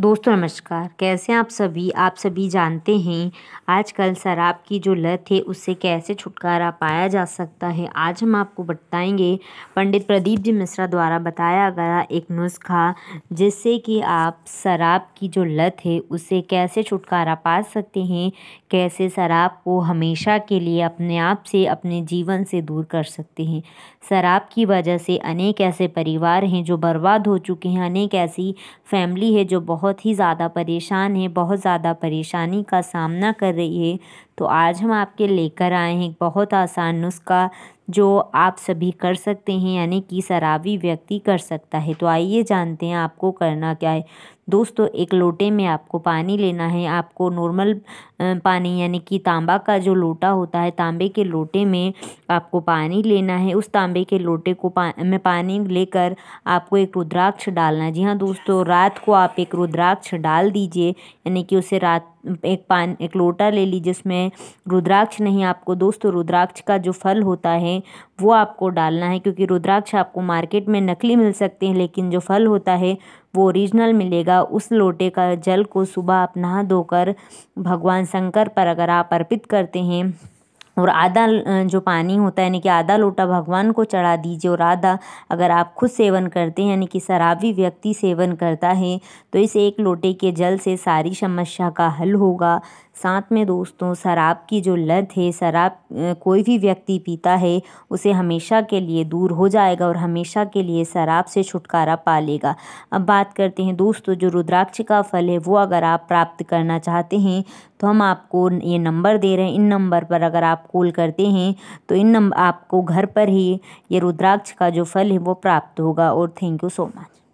दोस्तों नमस्कार कैसे आप सभी आप सभी जानते हैं आजकल शराब की जो लत है उससे कैसे छुटकारा पाया जा सकता है आज हम आपको बताएंगे पंडित प्रदीप जी मिश्रा द्वारा बताया गया एक नुस्खा जिससे कि आप शराब की जो लत है उससे कैसे छुटकारा पा सकते हैं कैसे शराब को हमेशा के लिए अपने आप से अपने जीवन से दूर कर सकते हैं शराब की वजह से अनेक ऐसे परिवार हैं जो बर्बाद हो चुके हैं अनेक ऐसी फैमिली है जो बहुत बहुत ही ज़्यादा परेशान है बहुत ज़्यादा परेशानी का सामना कर रही है तो आज हम आपके लेकर आए हैं एक बहुत आसान नुस्खा जो आप सभी कर सकते हैं यानी कि शराबी व्यक्ति कर सकता है तो आइए जानते हैं आपको करना क्या है दोस्तों एक लोटे में आपको पानी लेना है आपको नॉर्मल पानी यानी कि तांबा का जो लोटा होता है तांबे के लोटे में आपको पानी लेना है उस तांबे के लोटे को पा, में पानी लेकर आपको एक रुद्राक्ष डालना है जी हाँ दोस्तों रात को आप एक रुद्राक्ष डाल दीजिए यानी कि उसे रात एक पान एक लोटा ले लीजिए उसमें हैं रुद्राक्ष नहीं आपको दोस्तों तो रुद्राक्ष का जो फल होता है वो आपको डालना है क्योंकि रुद्राक्ष आपको मार्केट में नकली मिल सकते हैं लेकिन जो फल होता है वो ओरिजिनल मिलेगा उस लोटे का जल को सुबह आप नहा धोकर भगवान शंकर पर अगर आप अर्पित करते हैं और आधा जो पानी होता है यानी कि आधा लोटा भगवान को चढ़ा दीजिए और आधा अगर आप खुद सेवन करते हैं यानी कि शराबी व्यक्ति सेवन करता है तो इस एक लोटे के जल से सारी समस्या का हल होगा साथ में दोस्तों शराब की जो लत है शराब कोई भी व्यक्ति पीता है उसे हमेशा के लिए दूर हो जाएगा और हमेशा के लिए शराब से छुटकारा पा लेगा अब बात करते हैं दोस्तों जो रुद्राक्ष का फल है वो अगर आप प्राप्त करना चाहते हैं तो हम आपको ये नंबर दे रहे हैं इन नंबर पर अगर आप कॉल करते हैं तो इन नंबर आपको घर पर ही ये रुद्राक्ष का जो फल है वो प्राप्त होगा और थैंक यू सो मच